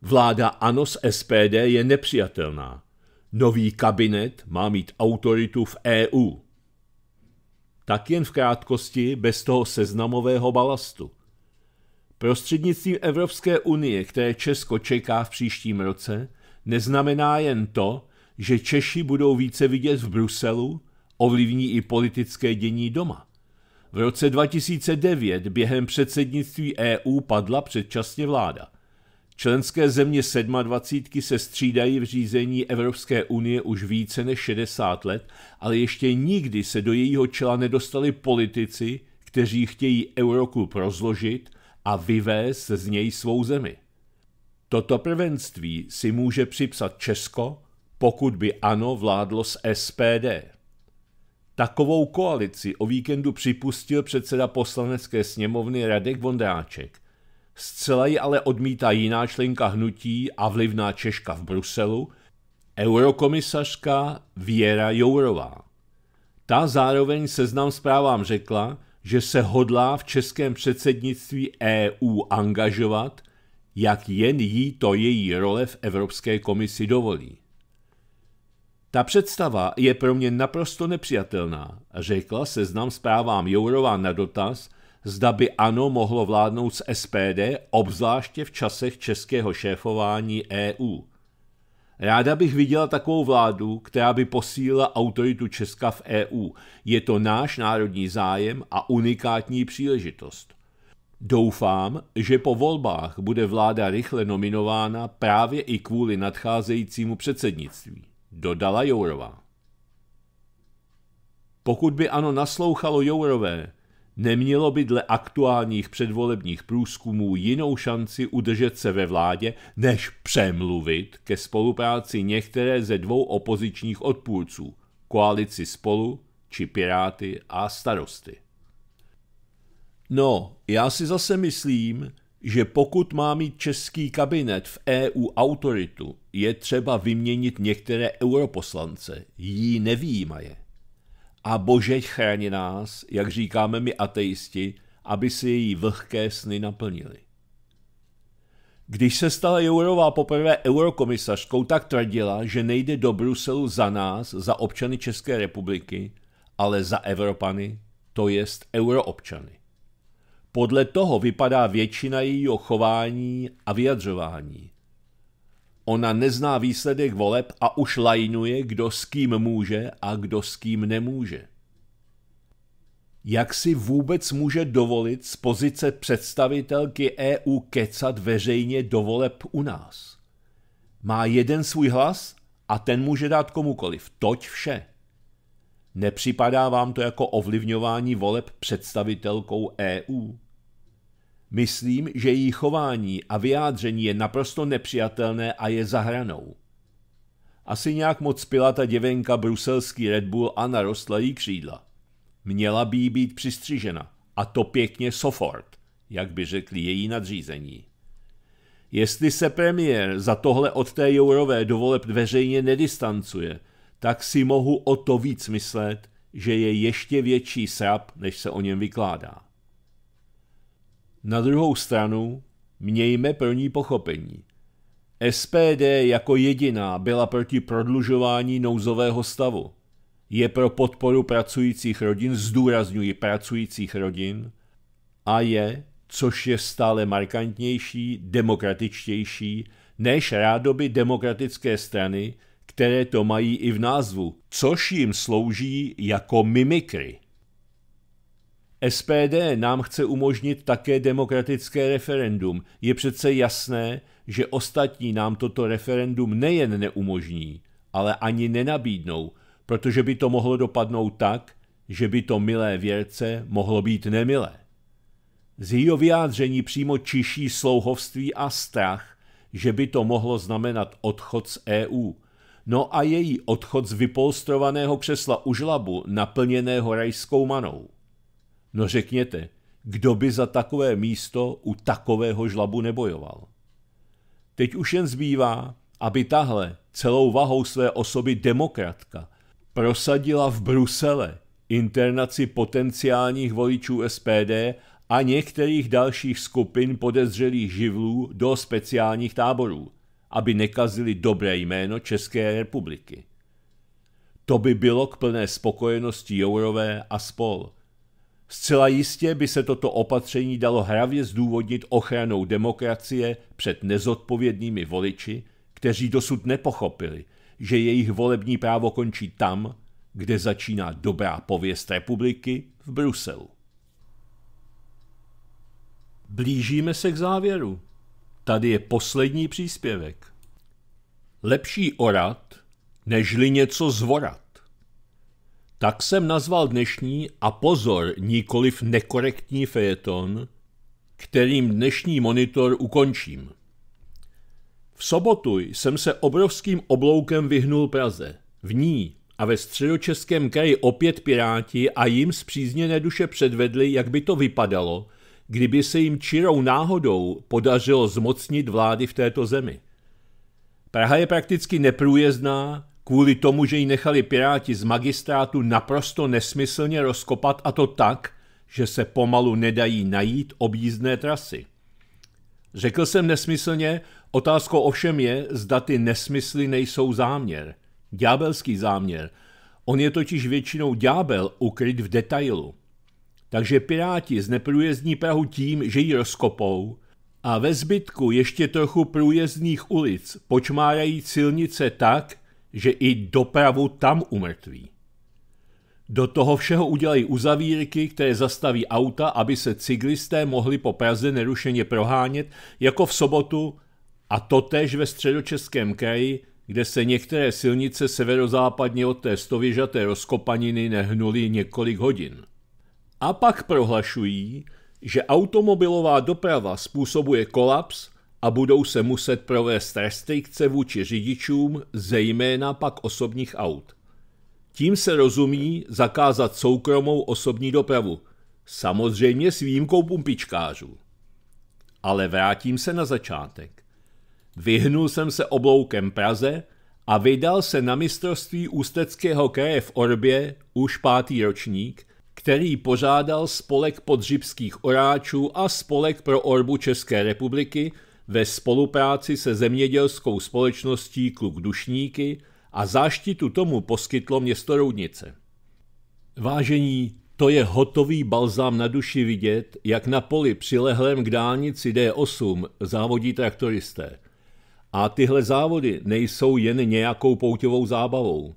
vláda ANO z SPD je nepřijatelná. Nový kabinet má mít autoritu v EU tak jen v krátkosti bez toho seznamového balastu. Prostřednictvím Evropské unie, které Česko čeká v příštím roce, neznamená jen to, že Češi budou více vidět v Bruselu, ovlivní i politické dění doma. V roce 2009 během předsednictví EU padla předčasně vláda. Členské země 27 se střídají v řízení Evropské unie už více než 60 let, ale ještě nikdy se do jejího čela nedostali politici, kteří chtějí Euroklub rozložit a vyvést z něj svou zemi. Toto prvenství si může připsat Česko, pokud by ANO vládlo s SPD. Takovou koalici o víkendu připustil předseda poslanecké sněmovny Radek Vondráček, Zcela ji ale odmítá jiná členka hnutí a vlivná Češka v Bruselu, eurokomisařka Věra Jourová. Ta zároveň seznam zprávám řekla, že se hodlá v českém předsednictví EU angažovat, jak jen jí to její role v Evropské komisi dovolí. Ta představa je pro mě naprosto nepřijatelná, řekla seznam zprávám Jourová na dotaz – zda by ANO mohlo vládnout s SPD, obzvláště v časech českého šéfování EU. Ráda bych viděla takovou vládu, která by posílila autoritu Česka v EU. Je to náš národní zájem a unikátní příležitost. Doufám, že po volbách bude vláda rychle nominována právě i kvůli nadcházejícímu předsednictví, dodala Jourová. Pokud by ano naslouchalo Jourové, Nemělo by dle aktuálních předvolebních průzkumů jinou šanci udržet se ve vládě, než přemluvit ke spolupráci některé ze dvou opozičních odpůrců, koalici spolu či Piráty a starosty. No, já si zase myslím, že pokud má mít český kabinet v EU autoritu, je třeba vyměnit některé europoslance, jí nevýjímaje. A bože chráni nás, jak říkáme my ateisti, aby si její vlhké sny naplnili. Když se stala Jourová poprvé eurokomisařkou, tak tvrdila, že nejde do Bruselu za nás, za občany České republiky, ale za Evropany, to jest euroobčany. Podle toho vypadá většina jejího chování a vyjadřování. Ona nezná výsledek voleb a už lajnuje, kdo s kým může a kdo s kým nemůže. Jak si vůbec může dovolit z pozice představitelky EU kecat veřejně do voleb u nás? Má jeden svůj hlas a ten může dát komukoliv. Toť vše. Nepřipadá vám to jako ovlivňování voleb představitelkou EU? Myslím, že její chování a vyjádření je naprosto nepřijatelné a je zahranou. Asi nějak moc pila ta děvenka bruselský Red Bull a narostla jí křídla. Měla by jí být přistřižena, a to pěkně sofort, jak by řekli její nadřízení. Jestli se premiér za tohle od té Jourové dovoleb veřejně nedistancuje, tak si mohu o to víc myslet, že je ještě větší srap, než se o něm vykládá. Na druhou stranu mějme pro ní pochopení. SPD jako jediná byla proti prodlužování nouzového stavu. Je pro podporu pracujících rodin, zdůrazňuji pracujících rodin, a je, což je stále markantnější, demokratičtější, než rádoby demokratické strany, které to mají i v názvu, což jim slouží jako mimikry. SPD nám chce umožnit také demokratické referendum. Je přece jasné, že ostatní nám toto referendum nejen neumožní, ale ani nenabídnou, protože by to mohlo dopadnout tak, že by to milé věrce mohlo být nemilé. Z jeho vyjádření přímo čiší slouhovství a strach, že by to mohlo znamenat odchod z EU. No a její odchod z vypolstrovaného křesla u žlabu, naplněného rajskou manou. No řekněte, kdo by za takové místo u takového žlabu nebojoval? Teď už jen zbývá, aby tahle celou vahou své osoby demokratka prosadila v Brusele internaci potenciálních voličů SPD a některých dalších skupin podezřelých živlů do speciálních táborů, aby nekazili dobré jméno České republiky. To by bylo k plné spokojenosti Jourové a spol – Zcela jistě by se toto opatření dalo hravě zdůvodnit ochranou demokracie před nezodpovědnými voliči, kteří dosud nepochopili, že jejich volební právo končí tam, kde začíná dobrá pověst republiky v Bruselu. Blížíme se k závěru. Tady je poslední příspěvek. Lepší orat, nežli něco zvorat. Tak jsem nazval dnešní, a pozor, nikoliv nekorektní fejeton, kterým dnešní monitor ukončím. V sobotu jsem se obrovským obloukem vyhnul Praze. V ní a ve středočeském kraji opět piráti a jim zpřízněné duše předvedli, jak by to vypadalo, kdyby se jim čirou náhodou podařilo zmocnit vlády v této zemi. Praha je prakticky neprůjezdná, kvůli tomu, že ji nechali piráti z magistrátu naprosto nesmyslně rozkopat a to tak, že se pomalu nedají najít objízdné trasy. Řekl jsem nesmyslně, otázkou ovšem je, zda ty nesmysly nejsou záměr. Ďábelský záměr. On je totiž většinou ďábel ukryt v detailu. Takže piráti z neprůjezdní Prahu tím, že ji rozkopou a ve zbytku ještě trochu průjezdných ulic počmárají silnice tak, že i dopravu tam umrtví. Do toho všeho udělají uzavírky, které zastaví auta, aby se cyklisté mohli po Praze nerušeně prohánět, jako v sobotu a totéž ve středočeském kraji, kde se některé silnice severozápadně od té stověžaté rozkopaniny nehnuly několik hodin. A pak prohlašují, že automobilová doprava způsobuje kolaps a budou se muset provést restrikce vůči řidičům, zejména pak osobních aut. Tím se rozumí zakázat soukromou osobní dopravu, samozřejmě s výjimkou pumpičkářů. Ale vrátím se na začátek. Vyhnul jsem se obloukem Praze a vydal se na mistrovství Ústeckého kraje v Orbě, už pátý ročník, který pořádal spolek podřibských oráčů a spolek pro Orbu České republiky – ve spolupráci se zemědělskou společností Kluk Dušníky a záštitu tomu poskytlo město Roudnice. Vážení, to je hotový balzám na duši vidět, jak na poli přilehlém k dálnici D8 závodí traktoristé. A tyhle závody nejsou jen nějakou pouťovou zábavou.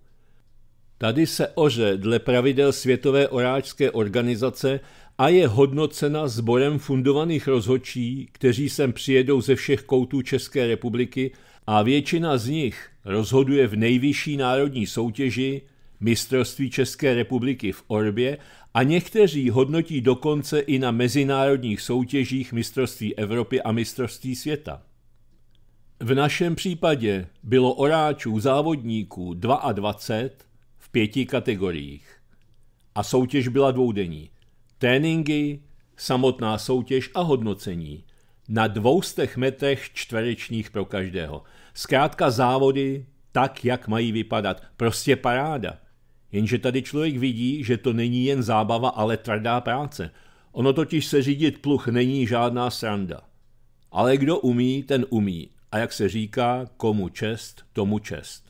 Tady se oře dle pravidel Světové oráčské organizace a je hodnocena sborem fundovaných rozhodčí, kteří sem přijedou ze všech koutů České republiky a většina z nich rozhoduje v nejvyšší národní soutěži mistrovství České republiky v Orbě a někteří hodnotí dokonce i na mezinárodních soutěžích mistrovství Evropy a mistrovství světa. V našem případě bylo oráčů závodníků 22 v pěti kategoriích a soutěž byla dvoudenní – tréninky, samotná soutěž a hodnocení. Na 200 metrech čtverečních pro každého. Zkrátka závody tak, jak mají vypadat. Prostě paráda. Jenže tady člověk vidí, že to není jen zábava, ale tvrdá práce. Ono totiž se řídit pluch není žádná sranda. Ale kdo umí, ten umí. A jak se říká, komu čest, tomu čest.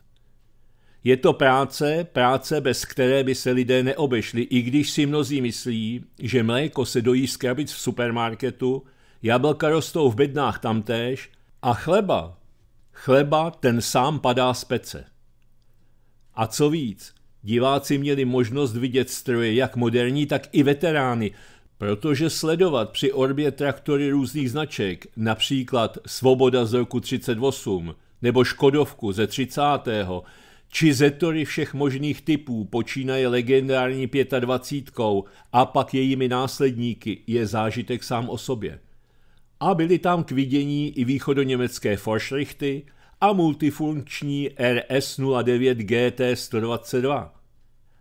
Je to práce, práce, bez které by se lidé neobešli, i když si mnozí myslí, že mléko se dojí z krabic v supermarketu, jablka rostou v bednách tamtéž a chleba, chleba ten sám padá z pece. A co víc, diváci měli možnost vidět stroje jak moderní, tak i veterány, protože sledovat při orbě traktory různých značek, například Svoboda z roku 38 nebo Škodovku ze 30 či zetory všech možných typů, počínaje legendární 25 a pak jejími následníky, je zážitek sám o sobě. A byly tam k vidění i východoněmecké Forschrichty a multifunkční RS-09 GT 122.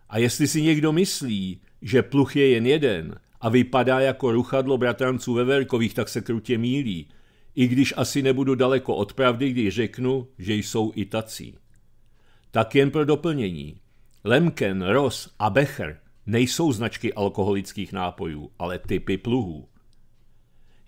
A jestli si někdo myslí, že pluch je jen jeden a vypadá jako ruchadlo bratranců Veverkových, tak se krutě mílí, i když asi nebudu daleko od pravdy, když řeknu, že jsou i tací. Tak jen pro doplnění. Lemken, Ross a Becher nejsou značky alkoholických nápojů, ale typy pluhů.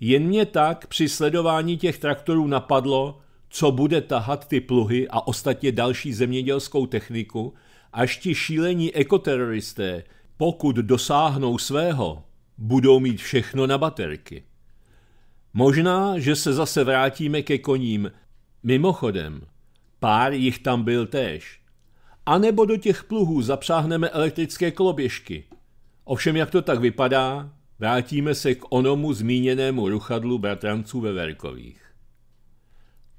Jen mě tak při sledování těch traktorů napadlo, co bude tahat ty pluhy a ostatně další zemědělskou techniku, až ti šílení ekoteroristé, pokud dosáhnou svého, budou mít všechno na baterky. Možná, že se zase vrátíme ke koním. Mimochodem, Pár jich tam byl též. A nebo do těch pluhů zapřáhneme elektrické koloběžky. Ovšem, jak to tak vypadá, vrátíme se k onomu zmíněnému ruchadlu bratranců Veverkových.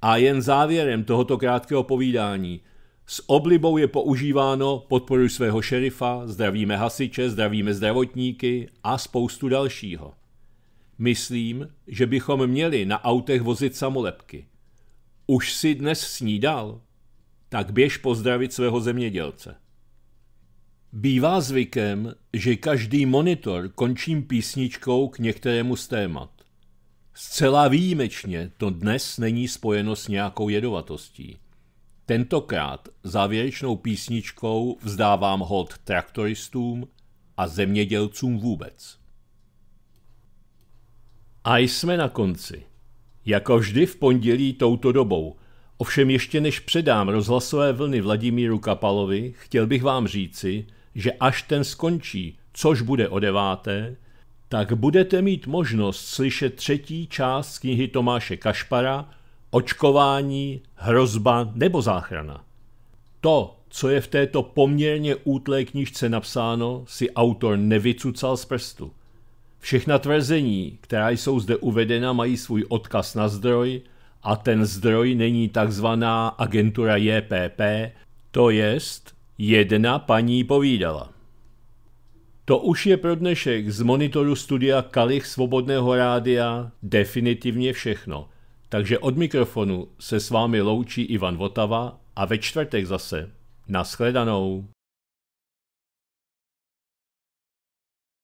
A jen závěrem tohoto krátkého povídání. S oblibou je používáno podporu svého šerifa, zdravíme hasiče, zdravíme zdravotníky a spoustu dalšího. Myslím, že bychom měli na autech vozit samolepky. Už si dnes snídal? Tak běž pozdravit svého zemědělce. Bývá zvykem, že každý monitor končím písničkou k některému z témat. Zcela výjimečně to dnes není spojeno s nějakou jedovatostí. Tentokrát závěrečnou písničkou vzdávám hod traktoristům a zemědělcům vůbec. A jsme na konci. Jako vždy v pondělí touto dobou. Ovšem ještě než předám rozhlasové vlny Vladimíru Kapalovi, chtěl bych vám říci, že až ten skončí, což bude o deváté, tak budete mít možnost slyšet třetí část knihy Tomáše Kašpara Očkování, hrozba nebo záchrana. To, co je v této poměrně útlé knižce napsáno, si autor nevycucal z prstu. Všechna tvrzení, která jsou zde uvedena, mají svůj odkaz na zdroj a ten zdroj není takzvaná agentura JPP, to jest jedna paní povídala. To už je pro dnešek z monitoru studia Kalich Svobodného rádia definitivně všechno. Takže od mikrofonu se s vámi loučí Ivan Votava a ve čtvrtek zase. Naschledanou.